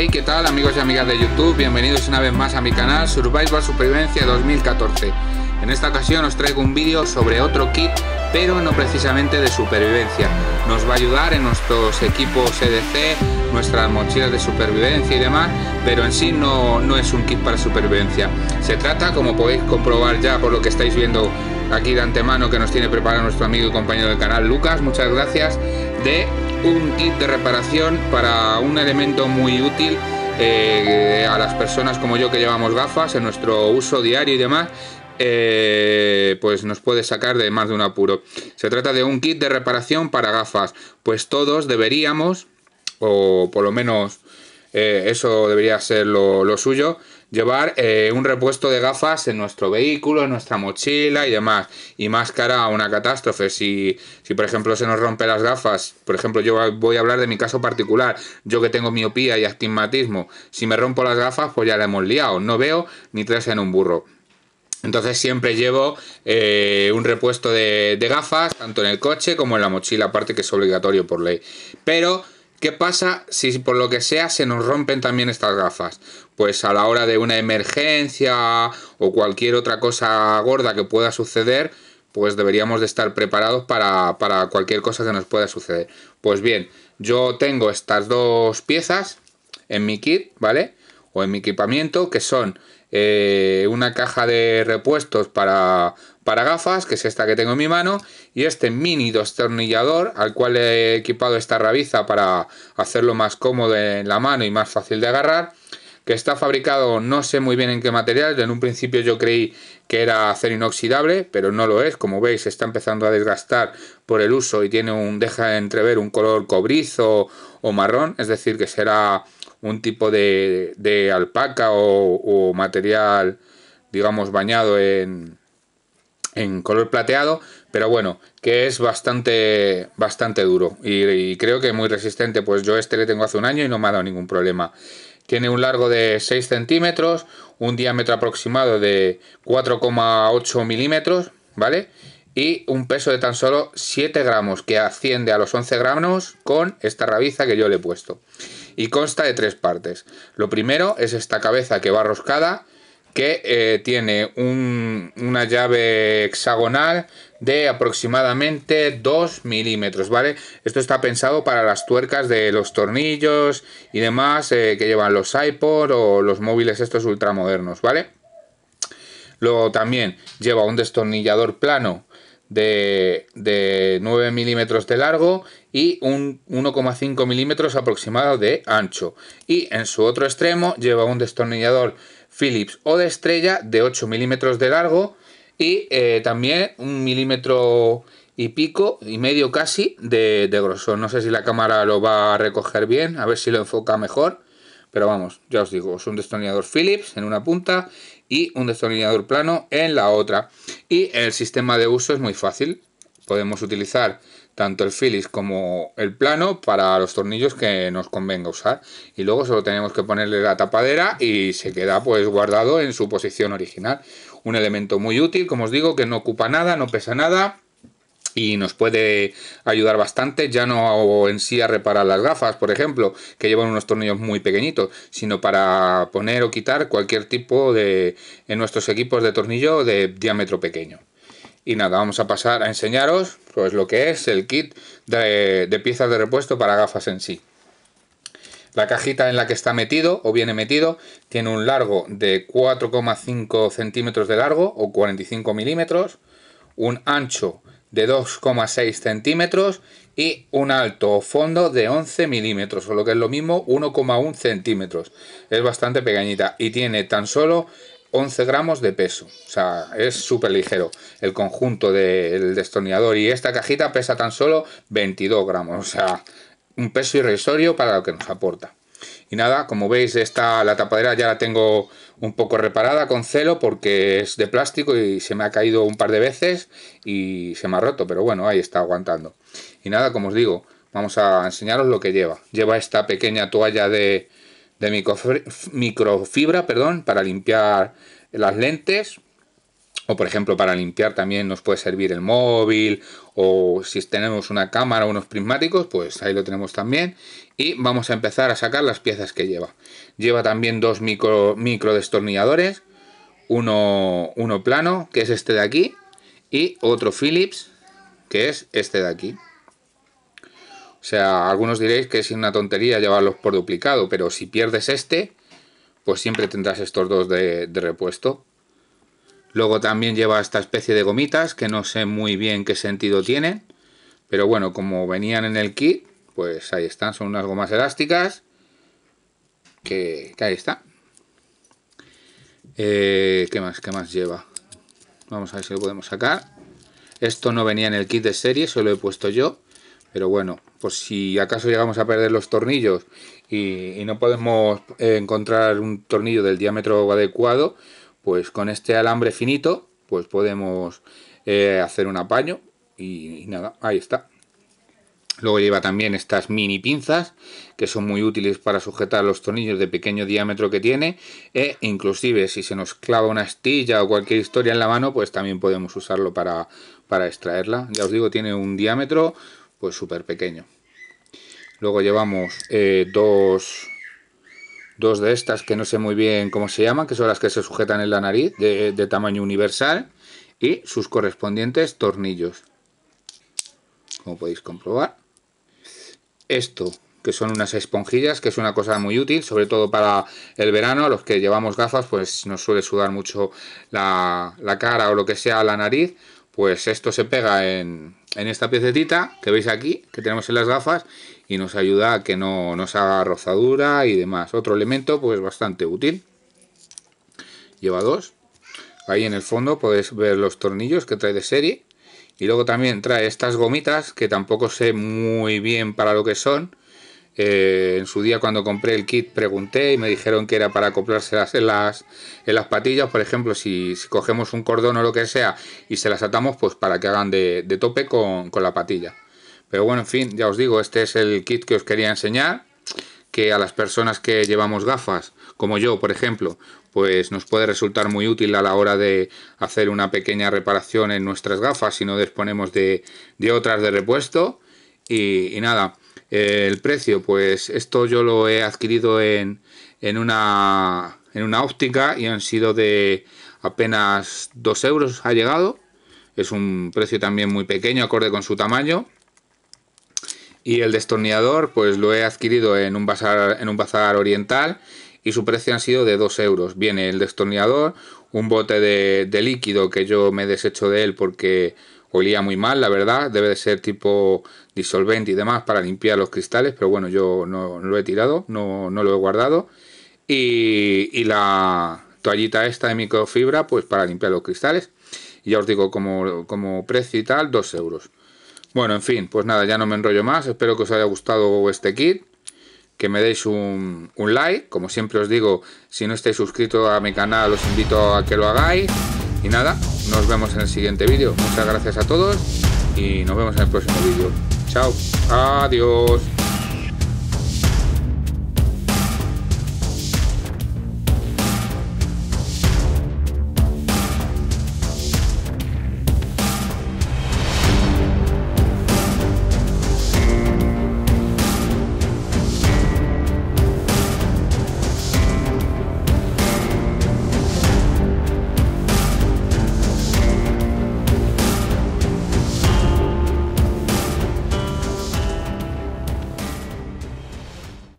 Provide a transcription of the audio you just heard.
Hey, ¿qué tal amigos y amigas de YouTube? Bienvenidos una vez más a mi canal Survival Supervivencia 2014. En esta ocasión os traigo un vídeo sobre otro kit, pero no precisamente de supervivencia. Nos va a ayudar en nuestros equipos EDC, nuestras mochilas de supervivencia y demás, pero en sí no, no es un kit para supervivencia. Se trata, como podéis comprobar ya por lo que estáis viendo aquí de antemano que nos tiene preparado nuestro amigo y compañero del canal Lucas, muchas gracias, de un kit de reparación para un elemento muy útil eh, a las personas como yo que llevamos gafas en nuestro uso diario y demás. Eh, pues nos puede sacar de más de un apuro. Se trata de un kit de reparación para gafas. Pues todos deberíamos, o por lo menos eh, eso debería ser lo suyo, llevar eh, un repuesto de gafas en nuestro vehículo, en nuestra mochila y demás. Y más cara a una catástrofe. Si, si por ejemplo se nos rompe las gafas, por ejemplo yo voy a hablar de mi caso particular, yo que tengo miopía y astigmatismo, si me rompo las gafas pues ya la hemos liado, no veo ni tres en un burro. Entonces siempre llevo eh, un repuesto de, de gafas, tanto en el coche como en la mochila, aparte que es obligatorio por ley. Pero ¿Qué pasa si por lo que sea se nos rompen también estas gafas? Pues a la hora de una emergencia o cualquier otra cosa gorda que pueda suceder, pues deberíamos de estar preparados para, para cualquier cosa que nos pueda suceder. Pues bien, yo tengo estas dos piezas en mi kit, ¿vale? O en mi equipamiento, que son eh, una caja de repuestos para, para gafas, que es esta que tengo en mi mano, y este mini destornillador al cual he equipado esta rabiza para hacerlo más cómodo en la mano y más fácil de agarrar, que está fabricado no sé muy bien en qué material, en un principio yo creí que era acero inoxidable, pero no lo es, como veis está empezando a desgastar por el uso y tiene un deja entrever un color cobrizo o marrón, es decir, que será un tipo de, alpaca o material digamos bañado en, en color plateado, pero bueno, que es bastante, bastante duro y, creo que muy resistente, pues yo este le tengo hace un año y no me ha dado ningún problema. Tiene un largo de 6 centímetros, un diámetro aproximado de 4,8 milímetros, ¿vale? Y un peso de tan solo 7 gramos, que asciende a los 11 gramos con esta rabiza que yo le he puesto. Y consta de tres partes. Lo primero es esta cabeza que va roscada, que eh, tiene una llave hexagonal de aproximadamente 2 milímetros, ¿vale? Esto está pensado para las tuercas de los tornillos y demás eh, que llevan los iPod o los móviles estos ultramodernos, ¿vale? Luego también lleva un destornillador plano de, 9 milímetros de largo y un 1,5 milímetros aproximado de ancho. Y en su otro extremo lleva un destornillador Phillips o de estrella de 8 milímetros de largo y eh, también un milímetro y pico y medio casi de, de grosor. No sé si la cámara lo va a recoger bien, a ver si lo enfoca mejor. Pero vamos, ya os digo, es un destornillador Phillips en una punta y un destornillador plano en la otra. Y el sistema de uso es muy fácil. Podemos utilizar tanto el filis como el plano para los tornillos que nos convenga usar. Y luego solo tenemos que ponerle la tapadera y se queda pues guardado en su posición original. Un elemento muy útil, como os digo, que no ocupa nada, no pesa nada y nos puede ayudar bastante, ya no en sí a reparar las gafas, por ejemplo, que llevan unos tornillos muy pequeñitos, sino para poner o quitar cualquier tipo de, en nuestros equipos de tornillo de diámetro pequeño. Y nada, vamos a pasar a enseñaros pues lo que es el kit de, de piezas de repuesto para gafas en sí. La cajita en la que está metido o viene metido tiene un largo de 4,5 centímetros de largo o 45 milímetros, un ancho de 2,6 centímetros y un alto fondo de 11 milímetros, o lo que es lo mismo, 1,1 centímetros. Es bastante pequeñita y tiene tan solo 11 gramos de peso, o sea, es súper ligero. El conjunto del destornillador y esta cajita pesa tan solo 22 gramos, o sea, un peso irrisorio para lo que nos aporta. Y nada, como veis, esta, la tapadera ya la tengo un poco reparada con celo porque es de plástico y se me ha caído un par de veces y se me ha roto, pero bueno, ahí está aguantando. Y nada, como os digo, vamos a enseñaros lo que lleva. Lleva esta pequeña toalla de, de microfibra, perdón, para limpiar las lentes o por ejemplo para limpiar también nos puede servir el móvil o si tenemos una cámara o unos prismáticos, pues ahí lo tenemos también. Y vamos a empezar a sacar las piezas que lleva. Lleva también dos micro, micro destornilladores, uno, uno plano, que es este de aquí, y otro Philips, que es este de aquí. O sea, algunos diréis que es una tontería llevarlos por duplicado, pero si pierdes este, pues siempre tendrás estos dos de repuesto. Luego también lleva esta especie de gomitas que no sé muy bien qué sentido tienen. Pero bueno, como venían en el kit, pues ahí están. Son unas gomas elásticas que, ahí está. Eh, ¿Qué más? ¿Qué más lleva? Vamos a ver si lo podemos sacar. Esto no venía en el kit de serie, solo lo he puesto yo. Pero bueno, pues si acaso llegamos a perder los tornillos y no podemos encontrar un tornillo del diámetro adecuado, pues con este alambre finito, pues podemos eh, hacer un apaño y, nada, ahí está. Luego lleva también estas mini pinzas que son muy útiles para sujetar los tornillos de pequeño diámetro que tiene e inclusive si se nos clava una astilla o cualquier historia en la mano pues también podemos usarlo para, extraerla. Ya os digo, tiene un diámetro pues súper pequeño. Luego llevamos eh, dos dos de estas que no sé muy bien cómo se llaman, que son las que se sujetan en la nariz de, tamaño universal y sus correspondientes tornillos. Como podéis comprobar. Esto, que son unas esponjillas, que es una cosa muy útil, sobre todo para el verano, los que llevamos gafas, pues nos suele sudar mucho la, la cara o lo que sea la nariz, pues esto se pega en, en esta piecetita que veis aquí, que tenemos en las gafas, y nos ayuda a que no nos haga rozadura y demás. Otro elemento pues bastante útil. Lleva dos. Ahí en el fondo podéis ver los tornillos que trae de serie. Y luego también trae estas gomitas que tampoco sé muy bien para lo que son. Eh, en su día cuando compré el kit pregunté y me dijeron que era para acoplárselas en las, en las patillas. Por ejemplo, si, cogemos un cordón o lo que sea y se las atamos, pues para que hagan de, tope con la patilla. Pero bueno, en fin, ya os digo, este es el kit que os quería enseñar, que a las personas que llevamos gafas, como yo, por ejemplo, pues nos puede resultar muy útil a la hora de hacer una pequeña reparación en nuestras gafas si no disponemos de, otras de repuesto. Y, nada, eh, el precio, pues esto yo lo he adquirido en, en, una, en una óptica y han sido de apenas 2 euros ha llegado. Es un precio también muy pequeño, acorde con su tamaño. Y el destornillador, pues lo he adquirido en un bazar, en un bazar oriental y su precio han sido de 2 euros. Viene el destornillador, un bote de, líquido que yo me deshecho de él porque olía muy mal, la verdad. Debe de ser tipo disolvente y demás para limpiar los cristales, pero bueno, yo no, lo he tirado, no, lo he guardado. Y, la toallita esta de microfibra, pues para limpiar los cristales. Y ya os digo, como, como precio y tal, 2 euros. Bueno, en fin, pues nada, ya no me enrollo más. Espero que os haya gustado este kit. Que me deis un, like. Como siempre os digo, si no estáis suscritos a mi canal, os invito a que lo hagáis. Y nada, nos vemos en el siguiente vídeo. Muchas gracias a todos y nos vemos en el próximo vídeo. Chao, adiós.